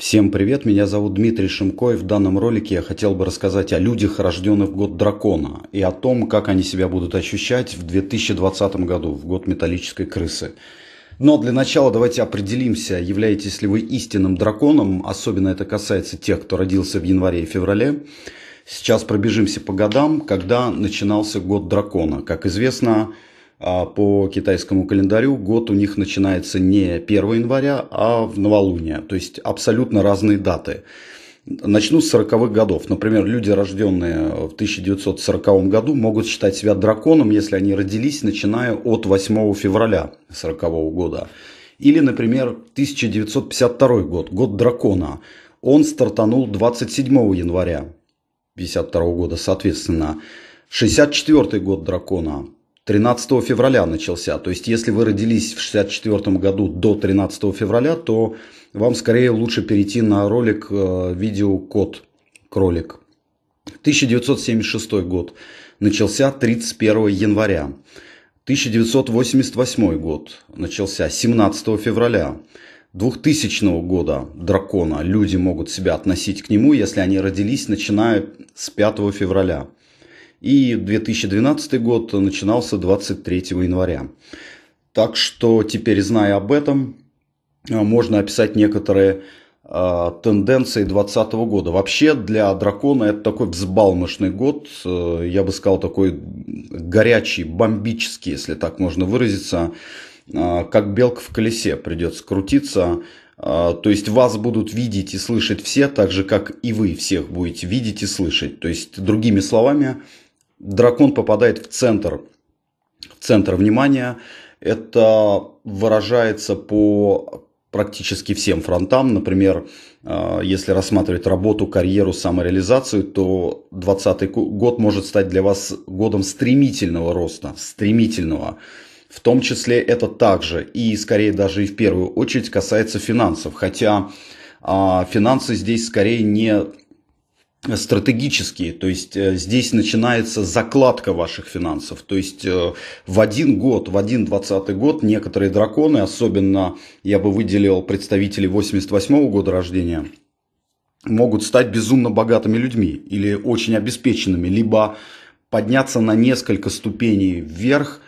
Всем привет, меня зовут Дмитрий Шимко, и в данном ролике я хотел бы рассказать о людях, рожденных в год дракона, и о том, как они себя будут ощущать в 2020 году, в год металлической крысы. Но для начала давайте определимся, являетесь ли вы истинным драконом, особенно это касается тех, кто родился в январе и феврале. Сейчас пробежимся по годам, когда начинался год дракона. Как известно, а, по китайскому календарю год у них начинается не 1 января, а в новолуние. То есть абсолютно разные даты. Начну с 40-х годов. Например, люди, рожденные в 1940 году, могут считать себя драконом, если они родились, начиная от 8 февраля 40 -го года. Или, например, 1952 год, год дракона. Он стартанул 27 января 1952 года, соответственно. 64 год дракона, 13 февраля начался. То есть, если вы родились в 64 году до 13 февраля, то вам скорее лучше перейти на ролик э, видео код кролик. 1976 год начался 31 января. 1988 год начался 17 февраля. 2000 года дракона люди могут себя относить к нему, если они родились, начиная с 5 февраля и 2012 год начинался 23 января. Так что теперь, зная об этом, э, можно описать некоторые э, тенденции 2020 года. Вообще для дракона это такой взбалмошный год, э, я бы сказал такой горячий, бомбический, если так можно выразиться, как белка в колесе придется крутиться. То есть вас будут видеть и слышать все, так же как и вы всех будете видеть и слышать. То есть другими словами, Дракон попадает в центр, в центр внимания. Это выражается по практически всем фронтам. Например, э, если рассматривать работу, карьеру, самореализацию, то 2020 год может стать для вас годом стремительного роста, стремительного. В том числе это также и скорее даже и в первую очередь касается финансов. Хотя а, финансы здесь скорее не стратегические, то есть э, здесь начинается закладка ваших финансов, то есть э, в один год, в один двадцатый год некоторые драконы, особенно я бы выделил представителей 88 -го года рождения, могут стать безумно богатыми людьми или очень обеспеченными, либо подняться на несколько ступеней вверх –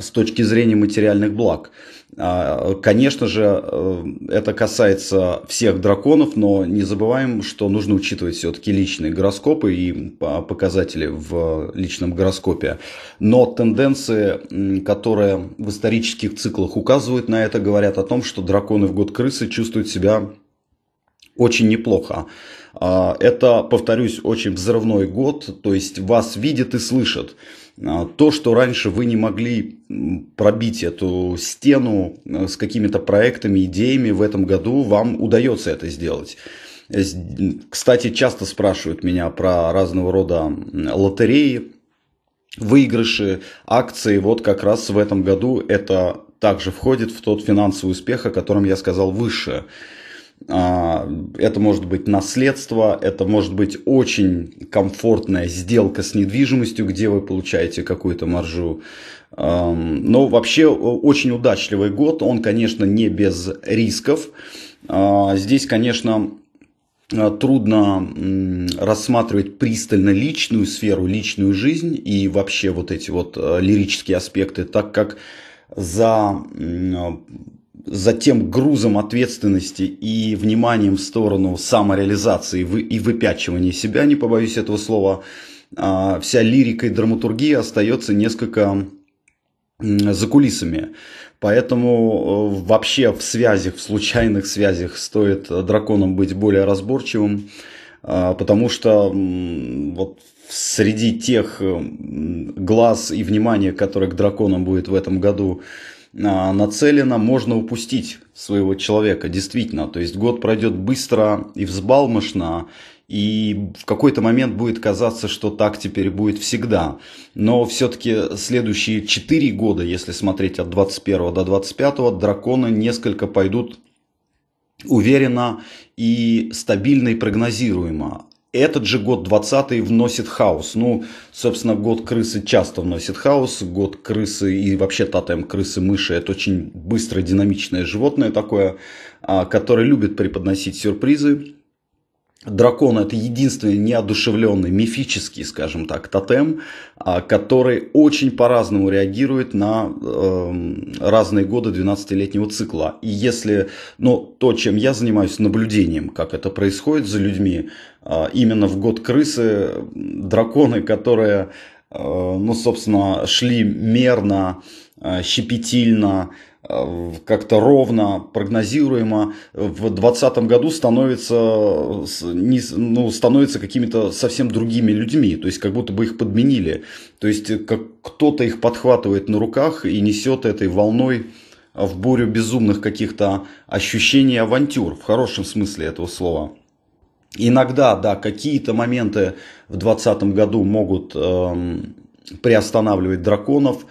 с точки зрения материальных благ. А, конечно же, э, это касается всех драконов, но не забываем, что нужно учитывать все-таки личные гороскопы и показатели в личном гороскопе. Но тенденции, которые в исторических циклах указывают на это, говорят о том, что драконы в год крысы чувствуют себя очень неплохо. А, это, повторюсь, очень взрывной год, то есть вас видят и слышат. А, то, что раньше вы не могли пробить эту стену э, с какими-то проектами, идеями в этом году, вам удается это сделать. Кстати, часто спрашивают меня про разного рода лотереи, выигрыши, акции. Вот как раз в этом году это также входит в тот финансовый успех, о котором я сказал выше. А, это может быть наследство, это может быть очень комфортная сделка с недвижимостью, где вы получаете какую-то маржу. Но вообще очень удачливый год, он, конечно, не без рисков. А, здесь, конечно, а, трудно рассматривать пристально личную сферу, личную жизнь и вообще вот эти вот лирические аспекты, так как за за тем грузом ответственности и вниманием в сторону самореализации и выпячивания себя, не побоюсь этого слова, а, вся лирика и драматургия остается несколько за кулисами. Поэтому э, вообще в связях, в случайных связях стоит драконам быть более разборчивым, а, потому что вот среди тех глаз и внимания, которое к драконам будет в этом году, нацелено, можно упустить своего человека, действительно. То есть год пройдет быстро и взбалмошно, и в какой-то момент будет казаться, что так теперь будет всегда. Но все-таки следующие 4 года, если смотреть от 21 до 25, драконы несколько пойдут уверенно и стабильно и прогнозируемо. Этот же год 20 вносит хаос. Ну, собственно, год крысы часто вносит хаос. Год крысы и вообще тотем крысы мыши это очень быстро динамичное животное такое, а, которое любит преподносить сюрпризы. Дракон это единственный неодушевленный, мифический, скажем так, тотем, а, который очень по-разному реагирует на э, разные годы 12-летнего цикла. И если, ну, то, чем я занимаюсь, наблюдением, как это происходит за людьми, э, именно в год крысы драконы, которые, э, ну, собственно, шли мерно, э, щепетильно, Э, как-то ровно, прогнозируемо в 2020 году становится, ну, становится какими-то совсем другими людьми, то есть как будто бы их подменили, то есть э, как кто-то их подхватывает на руках и несет этой волной в бурю безумных каких-то ощущений авантюр, в хорошем смысле этого слова. Иногда, да, какие-то моменты в 2020 году могут эм, приостанавливать драконов,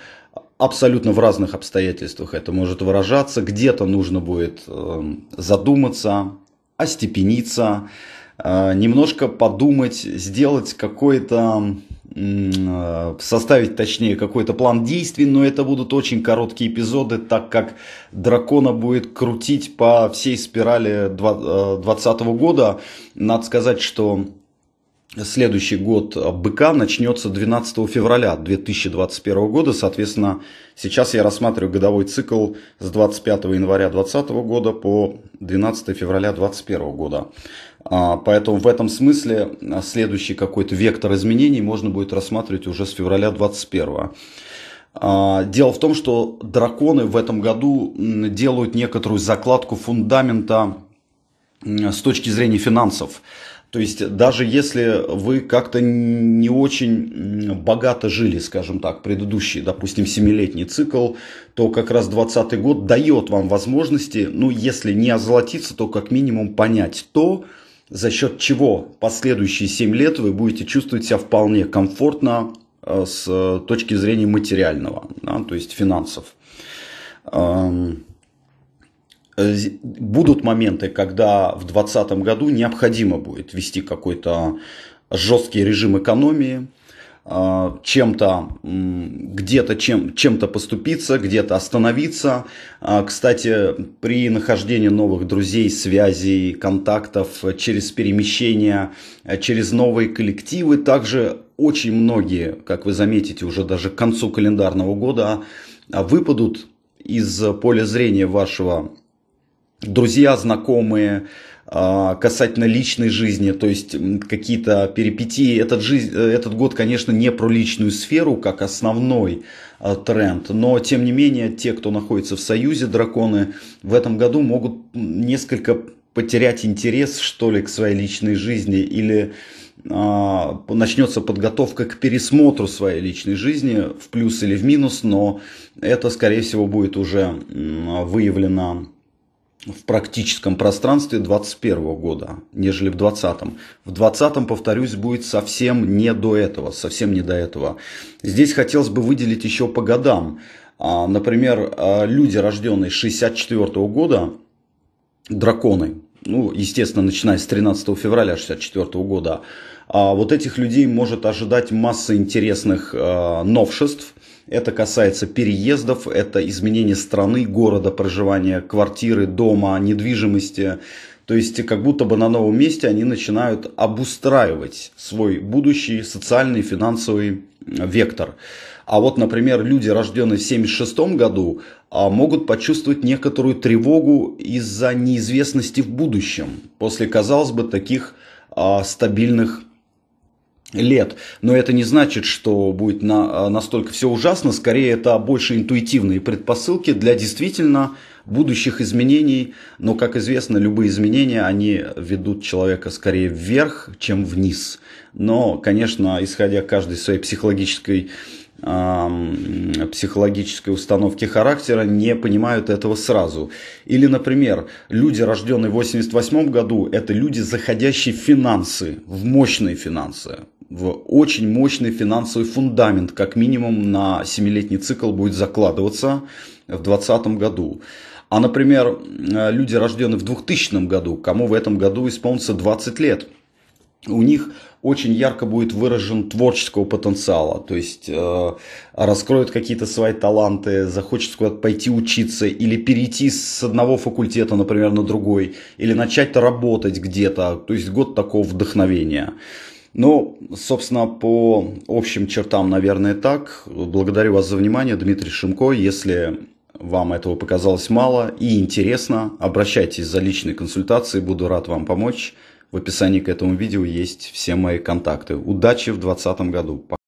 абсолютно в разных обстоятельствах это может выражаться. Где-то нужно будет э, задуматься, остепениться, э, немножко подумать, сделать какой-то э, составить, точнее, какой-то план действий, но это будут очень короткие эпизоды, так как дракона будет крутить по всей спирали 2020 года. Надо сказать, что Следующий год быка начнется 12 февраля 2021 года. Соответственно, сейчас я рассматриваю годовой цикл с 25 января 2020 года по 12 февраля 2021 года. А, поэтому в этом смысле а, следующий какой-то вектор изменений можно будет рассматривать уже с февраля 2021. А, дело в том, что драконы в этом году делают некоторую закладку фундамента с точки зрения финансов. То есть даже если вы как-то не очень богато жили, скажем так, предыдущий, допустим, семилетний цикл, то как раз 2020 год дает вам возможности, ну если не озолотиться, то как минимум понять то, за счет чего последующие 7 лет вы будете чувствовать себя вполне комфортно э, с э, точки зрения материального, да, то есть финансов. Эм, Э, будут моменты, когда в 2020 году необходимо будет вести какой-то жесткий режим экономии, э, чем-то где-то чем, чем-то поступиться, где-то остановиться. Э, кстати, при нахождении новых друзей, связей, контактов через перемещения, через новые коллективы, также очень многие, как вы заметите, уже даже к концу календарного года выпадут из поля зрения вашего друзья, знакомые, а, касательно личной жизни, то есть какие-то перипетии. Этот, жизнь, э, этот год, конечно, не про личную сферу, как основной а, тренд, но тем не менее те, кто находится в союзе драконы, в этом году могут несколько потерять интерес, что ли, к своей личной жизни или а, начнется подготовка к пересмотру своей личной жизни в плюс или в минус, но это, скорее всего, будет уже выявлено в практическом пространстве 2021 года, нежели в 2020. В 2020, повторюсь, будет совсем не до этого, совсем не до этого. Здесь хотелось бы выделить еще по годам. А, например, а, люди, рожденные с 1964 года, драконы, ну, естественно, начиная с 13 февраля 1964 года, а, вот этих людей может ожидать масса интересных новшеств, это касается переездов, это изменение страны, города проживания, квартиры, дома, недвижимости. То есть как будто бы на новом месте они начинают обустраивать свой будущий социальный, финансовый э, вектор. А вот, например, люди, рожденные в 1976 году, а, могут почувствовать некоторую тревогу из-за неизвестности в будущем, после, казалось бы, таких а, стабильных лет. Но это не значит, что будет на, а, настолько все ужасно. Скорее, это больше интуитивные предпосылки для действительно будущих изменений. Но, как известно, любые изменения, они ведут человека скорее вверх, чем вниз. Но, конечно, исходя каждой своей психологической психологической установки характера не понимают этого сразу. Или, например, люди, рожденные в 88 году, это люди, заходящие в финансы, в мощные финансы в очень мощный финансовый фундамент, как минимум на 7-летний цикл будет закладываться в 2020 году. А, например, э, люди, рожденные в 2000 году, кому в этом году исполнится 20 лет, у них очень ярко будет выражен творческого потенциала, то есть э, раскроют какие-то свои таланты, захочет куда-то пойти учиться или перейти с одного факультета, например, на другой, или начать работать где-то, то есть год такого вдохновения. Ну, собственно, по общим чертам, наверное, так. Благодарю вас за внимание, Дмитрий Шимко. Если вам этого показалось мало и интересно, обращайтесь за личной консультацией, буду рад вам помочь. В описании к этому видео есть все мои контакты. Удачи в 2020 году. Пока.